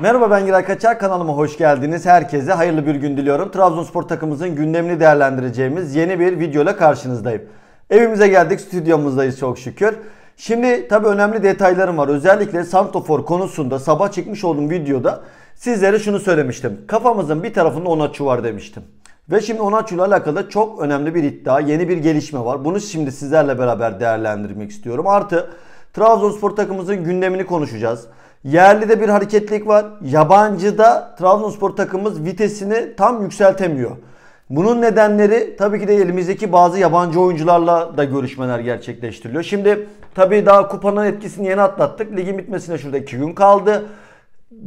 Merhaba ben Giray Kaçar kanalıma hoş geldiniz. Herkese hayırlı bir gün diliyorum. Trabzonspor takımımızın gündemini değerlendireceğimiz yeni bir videoyla karşınızdayım. Evimize geldik stüdyomuzdayız çok şükür. Şimdi tabi önemli detaylarım var. Özellikle Santofor konusunda sabah çekmiş olduğum videoda sizlere şunu söylemiştim. Kafamızın bir tarafında Onaçu var demiştim. Ve şimdi Onaçu'yla alakalı çok önemli bir iddia, yeni bir gelişme var. Bunu şimdi sizlerle beraber değerlendirmek istiyorum. Artı Trabzonspor takımımızın gündemini konuşacağız. Yerli de bir hareketlik var. yabancı da Trabzonspor takımımız vitesini tam yükseltemiyor. Bunun nedenleri tabii ki de elimizdeki bazı yabancı oyuncularla da görüşmeler gerçekleştiriliyor. Şimdi tabii daha kupanın etkisini yeni atlattık. Ligin bitmesine şurada 2 gün kaldı.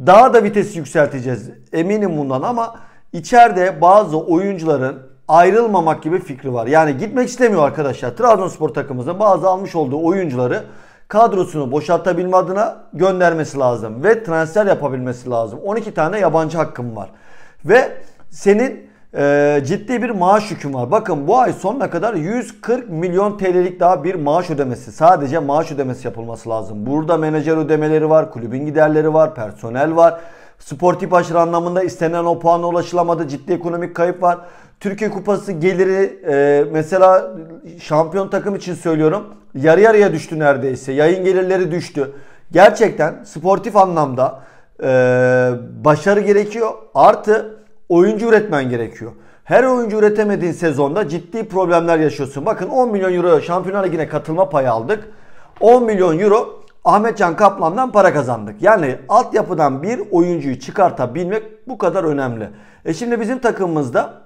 Daha da vitesi yükselteceğiz. Eminim bundan ama içeride bazı oyuncuların ayrılmamak gibi fikri var. Yani gitmek istemiyor arkadaşlar. Trabzonspor takımımızın bazı almış olduğu oyuncuları kadrosunu boşaltabilme adına göndermesi lazım ve transfer yapabilmesi lazım. 12 tane yabancı hakkım var ve senin e, ciddi bir maaş yükün var. Bakın bu ay sonuna kadar 140 milyon TL'lik daha bir maaş ödemesi. Sadece maaş ödemesi yapılması lazım. Burada menajer ödemeleri var, kulübün giderleri var, personel var. Sportif aşırı anlamında istenen o puana ulaşılamadı. Ciddi ekonomik kayıp var. Türkiye Kupası geliri e, mesela şampiyon takım için söylüyorum yarı yarıya düştü neredeyse. Yayın gelirleri düştü. Gerçekten sportif anlamda e, başarı gerekiyor. Artı oyuncu üretmen gerekiyor. Her oyuncu üretemediğin sezonda ciddi problemler yaşıyorsun. Bakın 10 milyon euro şampiyonlar ligine katılma payı aldık. 10 milyon euro Ahmetcan Kaplan'dan para kazandık. Yani altyapıdan bir oyuncuyu çıkartabilmek bu kadar önemli. E şimdi bizim takımımızda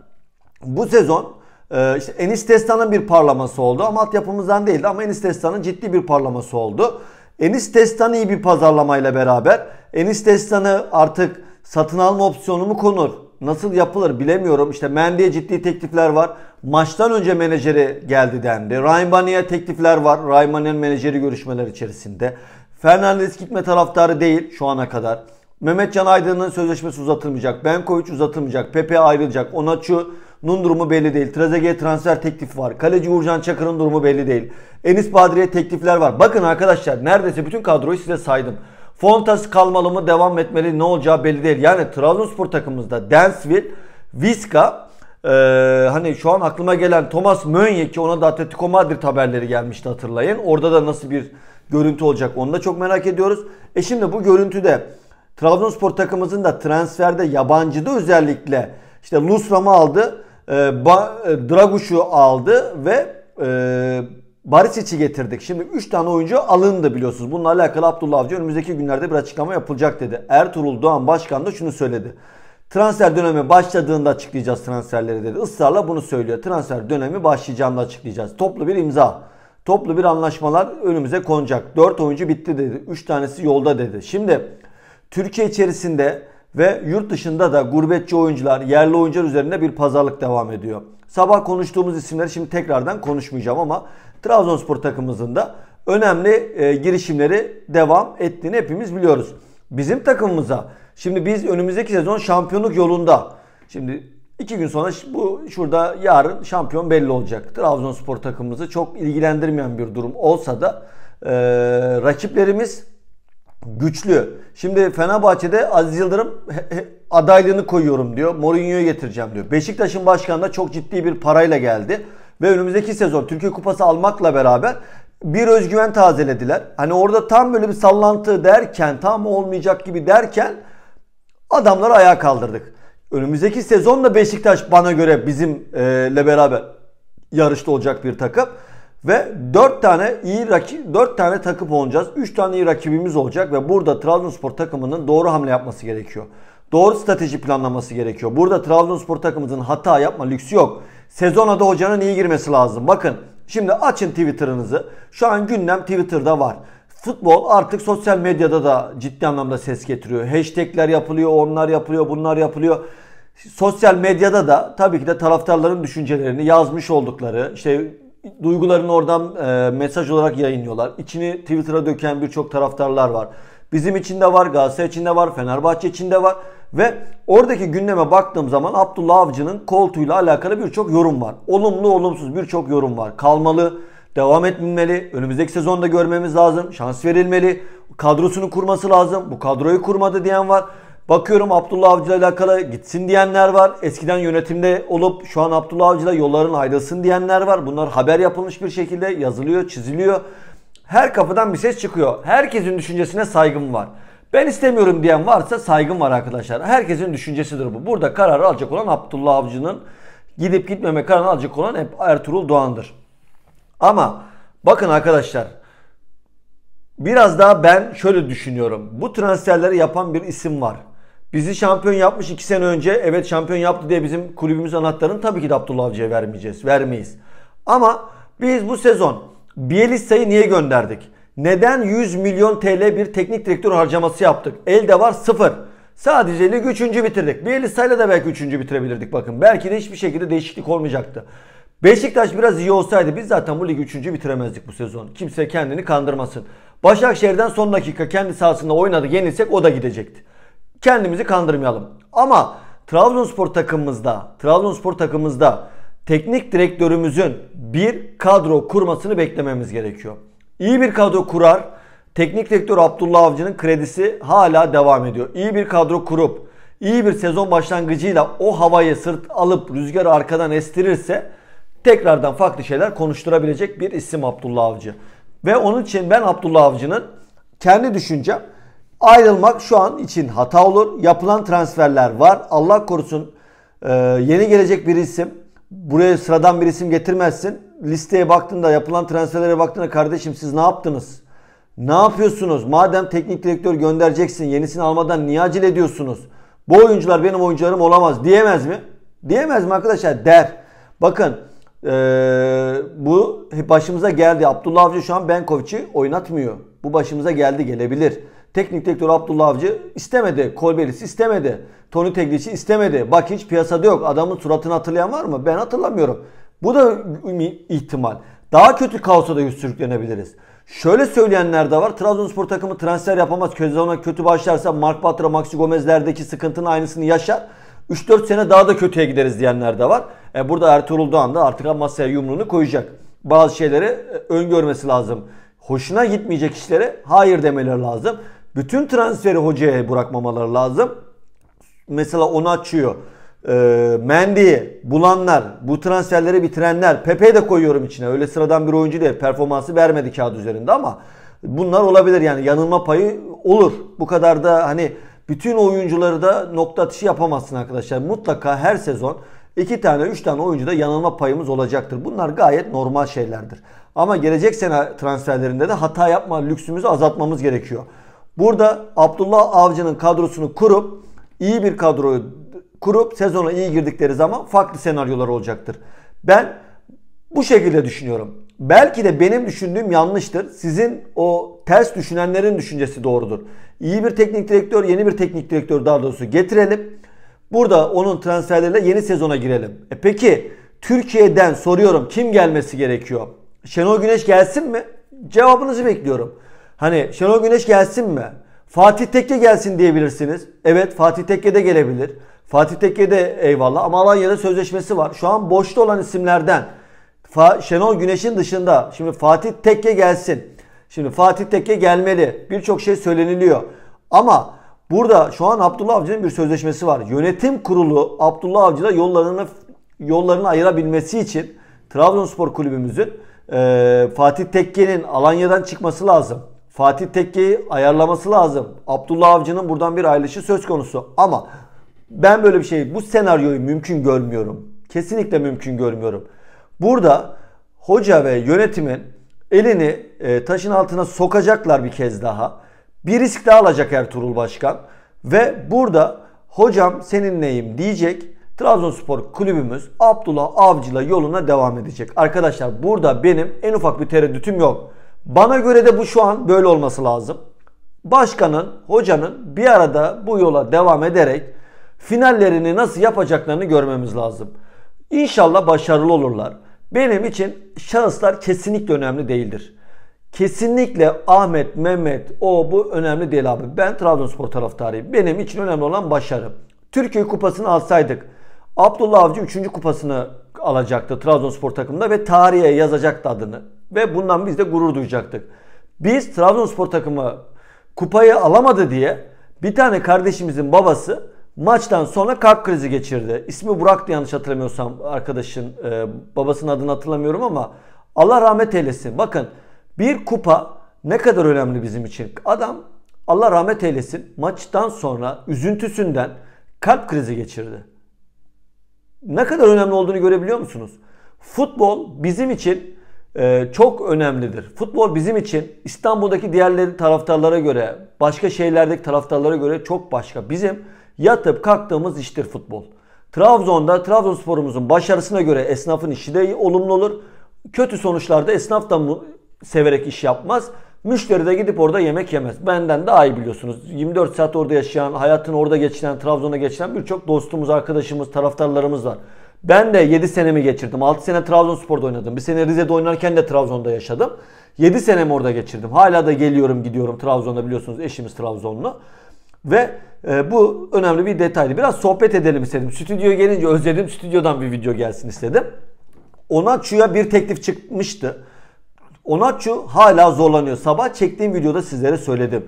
bu sezon e, işte Enis Testan'ın bir parlaması oldu ama altyapımızdan değildi ama Enis Testan'ın ciddi bir parlaması oldu. Enis Testan iyi bir pazarlamayla beraber Enis Testan'ı artık satın alma opsiyonu mu konur? Nasıl yapılır bilemiyorum. İşte Mendy'e ciddi teklifler var. Maçtan önce menajeri geldi dendi. Ryan Bani'ye teklifler var. Ryan menajeri görüşmeler içerisinde. Fernandez gitme taraftarı değil şu ana kadar. Mehmet Can Aydın'ın sözleşmesi uzatılmayacak. Benkoviç uzatılmayacak. Pepe ayrılacak. Onaçu Nun durumu belli değil. Trezeguet transfer teklif var. Kaleci Uğurcan Çakır'ın durumu belli değil. Enis Badri'ye teklifler var. Bakın arkadaşlar neredeyse bütün kadroyu size saydım. Fontas kalmalı mı devam etmeli ne olacağı belli değil. Yani Trabzonspor takımımızda Densville, Viska, ee, hani şu an aklıma gelen Thomas Mönye ki ona da Atletico Madrid haberleri gelmişti hatırlayın. Orada da nasıl bir görüntü olacak onu da çok merak ediyoruz. E şimdi bu görüntüde Trabzonspor takımımızın da transferde yabancıda özellikle işte Lusram'ı aldı. Ee, e, Draguşu aldı ve e, Barisic'i getirdik. Şimdi 3 tane oyuncu alındı biliyorsunuz. Bununla alakalı Abdullah Avcı önümüzdeki günlerde bir açıklama yapılacak dedi. Ertuğrul Doğan Başkan da şunu söyledi. Transfer dönemi başladığında açıklayacağız transferleri dedi. Israrla bunu söylüyor. Transfer dönemi başlayacağında açıklayacağız. Toplu bir imza. Toplu bir anlaşmalar önümüze konacak. 4 oyuncu bitti dedi. 3 tanesi yolda dedi. Şimdi Türkiye içerisinde ve yurt dışında da gurbetçi oyuncular, yerli oyuncular üzerinde bir pazarlık devam ediyor. Sabah konuştuğumuz isimleri şimdi tekrardan konuşmayacağım ama Trabzonspor takımımızın da önemli e, girişimleri devam ettiğini hepimiz biliyoruz. Bizim takımımıza şimdi biz önümüzdeki sezon şampiyonluk yolunda. Şimdi iki gün sonra bu şurada yarın şampiyon belli olacak. Trabzonspor takımımızı çok ilgilendirmeyen bir durum olsa da e, rakiplerimiz güçlü. Şimdi Fenerbahçe'de Aziz Yıldırım adaylığını koyuyorum diyor. Mourinho'yu getireceğim diyor. Beşiktaş'ın da çok ciddi bir parayla geldi. Ve önümüzdeki sezon Türkiye Kupası almakla beraber bir özgüven tazelediler. Hani orada tam böyle bir sallantı derken tam olmayacak gibi derken adamları ayağa kaldırdık. Önümüzdeki sezon da Beşiktaş bana göre bizimle beraber yarışta olacak bir takım. Ve 4 tane iyi rakip 4 tane takım olacağız. 3 tane iyi rakibimiz olacak ve burada Trabzonspor takımının doğru hamle yapması gerekiyor. Doğru strateji planlaması gerekiyor. Burada Trabzonspor takımımızın hata yapma lüksü yok. Sezona da hocanın iyi girmesi lazım. Bakın şimdi açın Twitter'ınızı. Şu an gündem Twitter'da var. Futbol artık sosyal medyada da ciddi anlamda ses getiriyor. Hashtagler yapılıyor, onlar yapılıyor, bunlar yapılıyor sosyal medyada da tabii ki de taraftarların düşüncelerini yazmış oldukları, işte duygularını oradan e, mesaj olarak yayınlıyorlar. İçini Twitter'a döken birçok taraftarlar var. Bizim için de var, Galatasaray için de var, Fenerbahçe için de var. Ve oradaki gündeme baktığım zaman Abdullah Avcı'nın koltuğuyla alakalı birçok yorum var. Olumlu olumsuz birçok yorum var. Kalmalı, devam etmemeli, önümüzdeki sezonda görmemiz lazım, şans verilmeli, kadrosunu kurması lazım, bu kadroyu kurmadı diyen var. Bakıyorum Abdullah Avcı'la alakalı gitsin diyenler var. Eskiden yönetimde olup şu an Abdullah Avcı'la yolların ayrılsın diyenler var. Bunlar haber yapılmış bir şekilde yazılıyor, çiziliyor. Her kapıdan bir ses çıkıyor. Herkesin düşüncesine saygım var. Ben istemiyorum diyen varsa saygım var arkadaşlar. Herkesin düşüncesidir bu. Burada kararı alacak olan Abdullah Avcı'nın gidip gitmeme kararını alacak olan hep Ertuğrul Doğan'dır. Ama bakın arkadaşlar biraz daha ben şöyle düşünüyorum. Bu transferleri yapan bir isim var. Bizi şampiyon yapmış 2 sene önce. Evet şampiyon yaptı diye bizim kulübümüz anahtarını tabii ki de Abdullah Avcı'ya vermeyeceğiz. Vermeyiz. Ama biz bu sezon Bielitsa'yı niye gönderdik? Neden 100 milyon TL bir teknik direktör harcaması yaptık? Elde var sıfır. Sadece lig 3. bitirdik. Bielitsa'yla da belki 3. bitirebilirdik bakın. Belki de hiçbir şekilde değişiklik olmayacaktı. Beşiktaş biraz iyi olsaydı biz zaten bu ligi 3. bitiremezdik bu sezon. Kimse kendini kandırmasın. Başakşehir'den son dakika kendi sahasında oynadı yenilsek o da gidecekti. Kendimizi kandırmayalım. Ama Trabzonspor takımımızda, Trabzonspor takımımızda teknik direktörümüzün bir kadro kurmasını beklememiz gerekiyor. İyi bir kadro kurar. Teknik direktör Abdullah Avcı'nın kredisi hala devam ediyor. İyi bir kadro kurup iyi bir sezon başlangıcıyla o havayı sırt alıp rüzgarı arkadan estirirse tekrardan farklı şeyler konuşturabilecek bir isim Abdullah Avcı. Ve onun için ben Abdullah Avcı'nın kendi düşüncem Ayrılmak şu an için hata olur. Yapılan transferler var. Allah korusun e, yeni gelecek bir isim. Buraya sıradan bir isim getirmezsin. Listeye baktığında yapılan transferlere baktığında kardeşim siz ne yaptınız? Ne yapıyorsunuz? Madem teknik direktör göndereceksin yenisini almadan niye acele ediyorsunuz? Bu oyuncular benim oyuncularım olamaz diyemez mi? Diyemez mi arkadaşlar? Der. Bakın ee, bu başımıza geldi. Abdullah Avcı şu an Benkoviç'i oynatmıyor. Bu başımıza geldi gelebilir. Teknik direktör Abdullah Avcı istemedi. Kolberis istemedi. Tony Tekliç'i istemedi. Bak hiç piyasada yok. Adamın suratını hatırlayan var mı? Ben hatırlamıyorum. Bu da ihtimal. Daha kötü kaosa da yüz sürüklenebiliriz. Şöyle söyleyenler de var. Trabzonspor takımı transfer yapamaz. Közal'a kötü başlarsa Mark Batra, Maxi Gomez'lerdeki sıkıntının aynısını yaşar. 3-4 sene daha da kötüye gideriz diyenler de var. E burada Ertuğrul Doğan da artık masaya yumruğunu koyacak. Bazı şeyleri e, öngörmesi lazım. Hoşuna gitmeyecek işlere hayır demeleri lazım. Bütün transferi hocaya bırakmamaları lazım. Mesela onu açıyor. E, ee, Mendy'yi bulanlar, bu transferleri bitirenler, Pepe'yi de koyuyorum içine. Öyle sıradan bir oyuncu değil. Performansı vermedi kağıt üzerinde ama bunlar olabilir yani yanılma payı olur. Bu kadar da hani bütün oyuncuları da nokta atışı yapamazsın arkadaşlar. Mutlaka her sezon iki tane üç tane oyuncuda yanılma payımız olacaktır. Bunlar gayet normal şeylerdir. Ama gelecek sene transferlerinde de hata yapma lüksümüzü azaltmamız gerekiyor. Burada Abdullah Avcı'nın kadrosunu kurup iyi bir kadroyu kurup sezona iyi girdikleri zaman farklı senaryolar olacaktır. Ben bu şekilde düşünüyorum. Belki de benim düşündüğüm yanlıştır. Sizin o ters düşünenlerin düşüncesi doğrudur. İyi bir teknik direktör, yeni bir teknik direktör daha doğrusu getirelim. Burada onun transferleriyle yeni sezona girelim. E peki Türkiye'den soruyorum kim gelmesi gerekiyor? Şenol Güneş gelsin mi? Cevabınızı bekliyorum. Hani Şenol Güneş gelsin mi? Fatih Tekke gelsin diyebilirsiniz. Evet Fatih Tekke de gelebilir. Fatih Tekke de eyvallah ama Alanya'da sözleşmesi var. Şu an boşta olan isimlerden Fa Şenol Güneş'in dışında şimdi Fatih Tekke gelsin. Şimdi Fatih Tekke gelmeli. Birçok şey söyleniliyor. Ama burada şu an Abdullah Avcı'nın bir sözleşmesi var. Yönetim kurulu Abdullah Avcı'da yollarını yollarını ayırabilmesi için Trabzonspor kulübümüzün e, Fatih Tekke'nin Alanya'dan çıkması lazım. Fatih Tekke'yi ayarlaması lazım. Abdullah Avcı'nın buradan bir ayrılışı söz konusu. Ama ben böyle bir şey bu senaryoyu mümkün görmüyorum. Kesinlikle mümkün görmüyorum. Burada hoca ve yönetimin elini e, taşın altına sokacaklar bir kez daha. Bir risk de alacak Ertuğrul Başkan ve burada hocam senin neyim diyecek. Trabzonspor kulübümüz Abdullah Avcı'la yoluna devam edecek. Arkadaşlar burada benim en ufak bir tereddütüm yok. Bana göre de bu şu an böyle olması lazım. Başkanın, hocanın bir arada bu yola devam ederek finallerini nasıl yapacaklarını görmemiz lazım. İnşallah başarılı olurlar. Benim için şahıslar kesinlikle önemli değildir. Kesinlikle Ahmet, Mehmet, o bu önemli değil abi. Ben Trabzonspor taraftarıyım. Benim için önemli olan başarı. Türkiye kupasını alsaydık Abdullah Avcı 3. kupasını alacaktı Trabzonspor takımında ve tarihe yazacaktı adını ve bundan biz de gurur duyacaktık. Biz Trabzonspor takımı kupayı alamadı diye bir tane kardeşimizin babası maçtan sonra kalp krizi geçirdi. İsmi Burak'tı yanlış hatırlamıyorsam arkadaşın e, babasının adını hatırlamıyorum ama Allah rahmet eylesin. Bakın bir kupa ne kadar önemli bizim için. Adam Allah rahmet eylesin maçtan sonra üzüntüsünden kalp krizi geçirdi. Ne kadar önemli olduğunu görebiliyor musunuz? Futbol bizim için e, çok önemlidir. Futbol bizim için İstanbul'daki diğerleri taraftarlara göre, başka şehirlerdeki taraftarlara göre çok başka. Bizim yatıp kalktığımız iştir futbol. Trabzon'da Trabzonspor'umuzun başarısına göre esnafın işi de olumlu olur. Kötü sonuçlarda esnaf da severek iş yapmaz. Müşteri de gidip orada yemek yemez. Benden daha iyi biliyorsunuz. 24 saat orada yaşayan, hayatını orada geçiren, Trabzon'a geçiren birçok dostumuz, arkadaşımız, taraftarlarımız var. Ben de 7 senemi geçirdim. 6 sene Trabzonspor'da oynadım. Bir sene Rize'de oynarken de Trabzon'da yaşadım. 7 senemi orada geçirdim. Hala da geliyorum gidiyorum Trabzon'da biliyorsunuz eşimiz Trabzonlu. Ve e, bu önemli bir detaydı. Biraz sohbet edelim istedim. Stüdyoya gelince özledim. Stüdyodan bir video gelsin istedim. Onatçu'ya bir teklif çıkmıştı. Onatçu hala zorlanıyor. Sabah çektiğim videoda sizlere söyledim.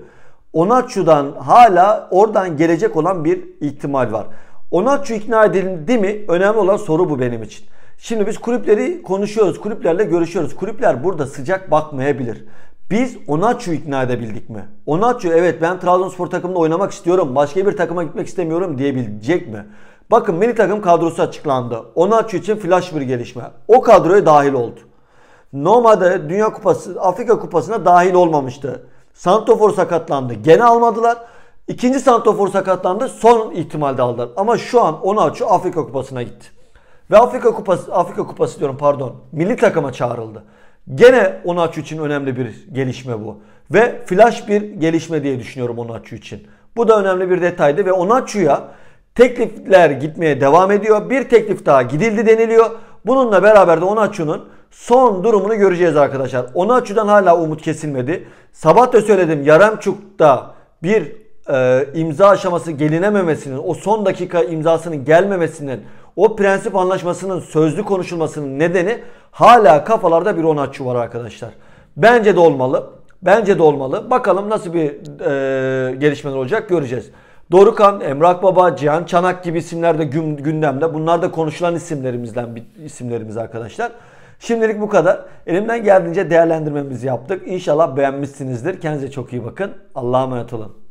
Onatçu'dan hala oradan gelecek olan bir ihtimal var. Onatçı ikna edildi mi? Önemli olan soru bu benim için. Şimdi biz kulüpleri konuşuyoruz. Kulüplerle görüşüyoruz. Kulüpler burada sıcak bakmayabilir. Biz Onaçu'yu ikna edebildik mi? Onaçu evet ben Trabzonspor takımında oynamak istiyorum. Başka bir takıma gitmek istemiyorum diyebilecek mi? Bakın milli takım kadrosu açıklandı. Onaçu için flash bir gelişme. O kadroya dahil oldu. Normalde Dünya Kupası, Afrika Kupası'na dahil olmamıştı. Santofor sakatlandı. Gene almadılar. İkinci santrafor sakatlandı. Son ihtimalde aldılar. Ama şu an Onaçu Afrika Kupası'na gitti. Ve Afrika Kupası Afrika Kupası diyorum pardon. Milli takıma çağrıldı. Gene Onaçu için önemli bir gelişme bu. Ve flash bir gelişme diye düşünüyorum Onaçu için. Bu da önemli bir detaydı ve Onaçu'ya teklifler gitmeye devam ediyor. Bir teklif daha gidildi deniliyor. Bununla beraber de Onaçu'nun son durumunu göreceğiz arkadaşlar. Onaçu'dan hala umut kesilmedi. Sabah da söyledim Yaramçuk'ta bir e, imza aşaması gelinememesinin, o son dakika imzasının gelmemesinin, o prensip anlaşmasının sözlü konuşulmasının nedeni hala kafalarda bir onatçı var arkadaşlar. Bence de olmalı. Bence de olmalı. Bakalım nasıl bir e, gelişmeler olacak göreceğiz. Dorukan, Emrak Baba, Cihan Çanak gibi isimler de gündemde. Bunlar da konuşulan isimlerimizden bir isimlerimiz arkadaşlar. Şimdilik bu kadar. Elimden geldiğince değerlendirmemizi yaptık. İnşallah beğenmişsinizdir. Kendinize çok iyi bakın. Allah'a emanet olun.